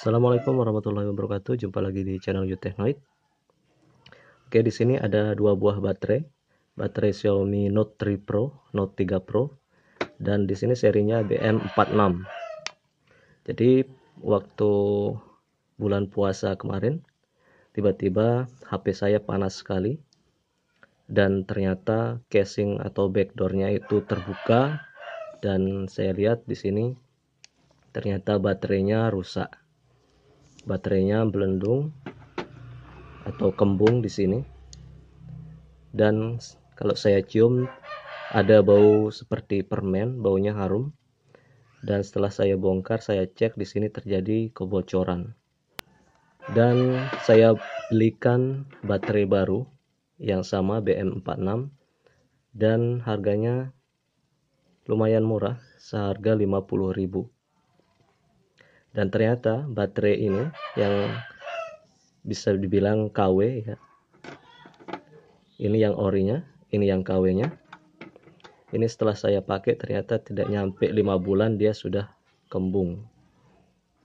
Assalamualaikum warahmatullahi wabarakatuh. Jumpa lagi di channel YouTube Oke, di sini ada dua buah baterai, baterai Xiaomi Note 3 Pro, Note 3 Pro, dan di sini serinya BM46. Jadi waktu bulan puasa kemarin, tiba-tiba HP saya panas sekali dan ternyata casing atau backdoornya itu terbuka dan saya lihat di sini ternyata baterainya rusak baterainya belendung atau kembung di sini dan kalau saya cium ada bau seperti permen baunya harum dan setelah saya bongkar saya cek di sini terjadi kebocoran dan saya belikan baterai baru yang sama BM46 dan harganya lumayan murah seharga 50 ribu dan ternyata baterai ini yang bisa dibilang KW ya ini yang orinya ini yang KW nya ini setelah saya pakai ternyata tidak nyampe 5 bulan dia sudah kembung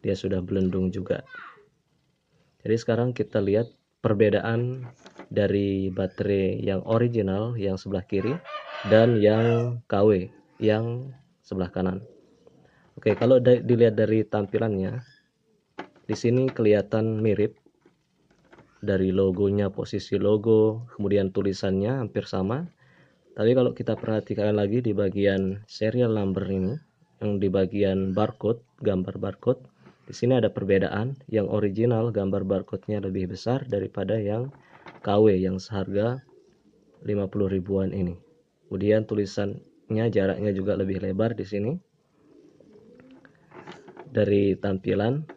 dia sudah belendung juga jadi sekarang kita lihat perbedaan dari baterai yang original yang sebelah kiri dan yang KW yang sebelah kanan Oke, kalau dilihat dari tampilannya, di sini kelihatan mirip dari logonya, posisi logo, kemudian tulisannya hampir sama. Tapi kalau kita perhatikan lagi di bagian serial number ini, yang di bagian barcode, gambar barcode, di sini ada perbedaan. Yang original gambar barcode-nya lebih besar daripada yang KW yang seharga 50 ribuan ini. Kemudian tulisannya jaraknya juga lebih lebar di sini dari tampilan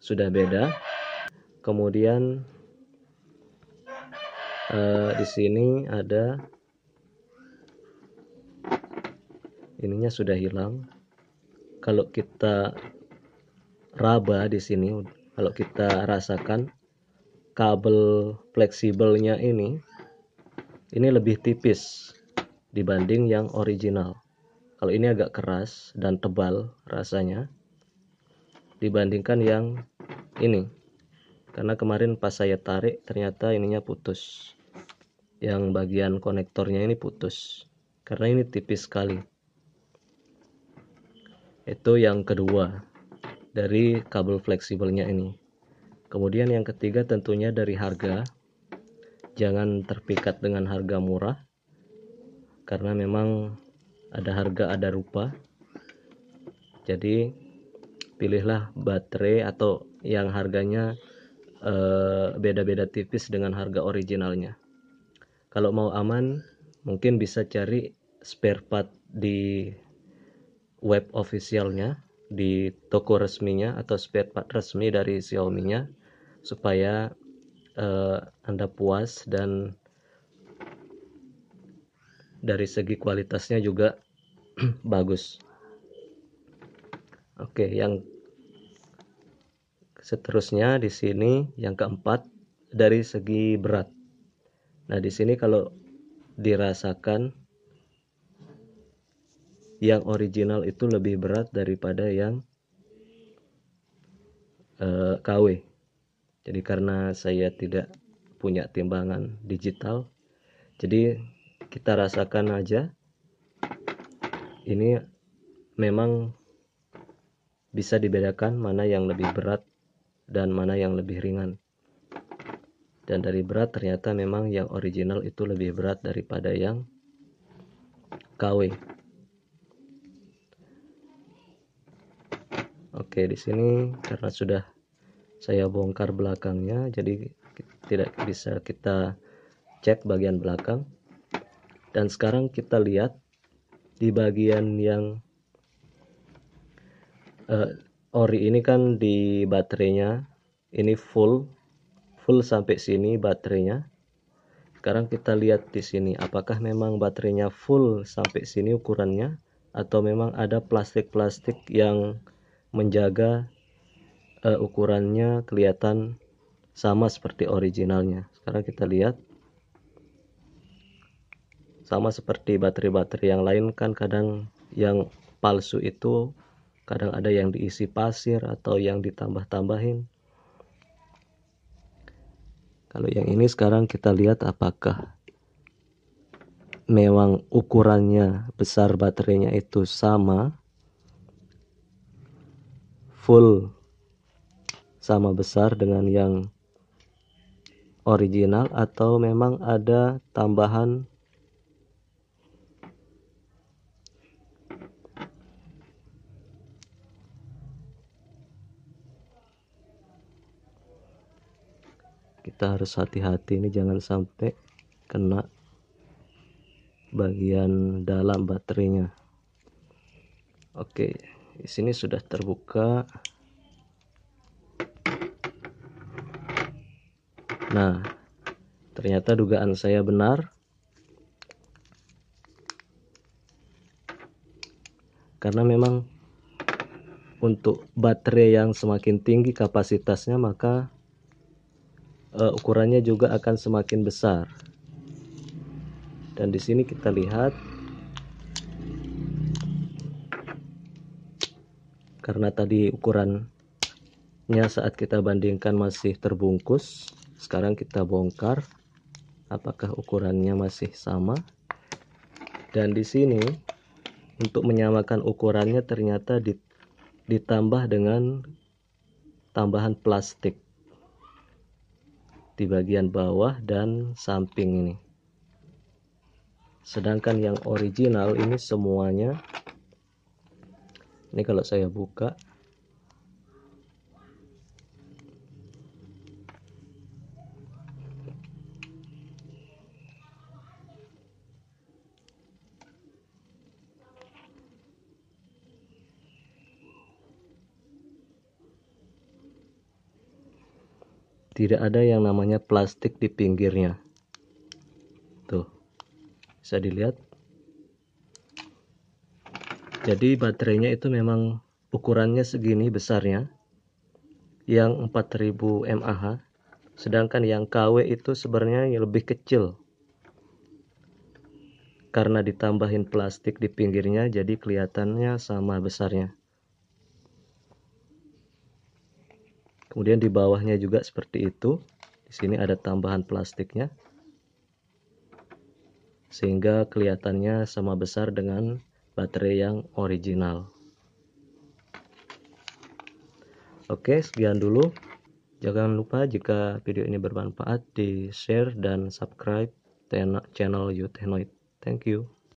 sudah beda. Kemudian uh, di sini ada ininya sudah hilang. Kalau kita raba di sini, kalau kita rasakan kabel fleksibelnya ini ini lebih tipis dibanding yang original. Kalau ini agak keras dan tebal rasanya dibandingkan yang ini karena kemarin pas saya tarik ternyata ininya putus yang bagian konektornya ini putus karena ini tipis sekali itu yang kedua dari kabel fleksibelnya ini kemudian yang ketiga tentunya dari harga jangan terpikat dengan harga murah karena memang ada harga ada rupa jadi pilihlah baterai atau yang harganya eh, beda-beda uh, tipis dengan harga originalnya kalau mau aman mungkin bisa cari spare part di web officialnya di toko resminya atau spare part resmi dari Xiaomi-nya supaya uh, anda puas dan dari segi kualitasnya juga bagus. Oke, yang seterusnya di sini yang keempat dari segi berat. Nah, di sini kalau dirasakan yang original itu lebih berat daripada yang eh, KW. Jadi karena saya tidak punya timbangan digital, jadi kita rasakan aja ini memang bisa dibedakan mana yang lebih berat dan mana yang lebih ringan. Dan dari berat ternyata memang yang original itu lebih berat daripada yang KW. Oke, di sini karena sudah saya bongkar belakangnya, jadi tidak bisa kita cek bagian belakang. Dan sekarang kita lihat di bagian yang uh, ori ini kan di baterainya ini full full sampai sini baterainya sekarang kita lihat di sini apakah memang baterainya full sampai sini ukurannya atau memang ada plastik-plastik yang menjaga uh, ukurannya kelihatan sama seperti originalnya sekarang kita lihat sama seperti baterai-baterai yang lain kan kadang yang palsu itu kadang ada yang diisi pasir atau yang ditambah-tambahin kalau yang ini sekarang kita lihat apakah memang ukurannya besar baterainya itu sama full sama besar dengan yang original atau memang ada tambahan kita harus hati-hati ini jangan sampai kena bagian dalam baterainya oke di sini sudah terbuka nah ternyata dugaan saya benar karena memang untuk baterai yang semakin tinggi kapasitasnya maka uh, ukurannya juga akan semakin besar dan di sini kita lihat karena tadi ukurannya saat kita bandingkan masih terbungkus sekarang kita bongkar apakah ukurannya masih sama dan di sini untuk menyamakan ukurannya ternyata ditambah dengan tambahan plastik di bagian bawah dan samping ini sedangkan yang original ini semuanya ini kalau saya buka tidak ada yang namanya plastik di pinggirnya tuh bisa dilihat jadi baterainya itu memang ukurannya segini besarnya yang 4000 mAh sedangkan yang KW itu sebenarnya lebih kecil karena ditambahin plastik di pinggirnya jadi kelihatannya sama besarnya Kemudian di bawahnya juga seperti itu. Di sini ada tambahan plastiknya. Sehingga kelihatannya sama besar dengan baterai yang original. Oke, sekian dulu. Jangan lupa jika video ini bermanfaat, di-share dan subscribe channel Yutehnoid. Thank you.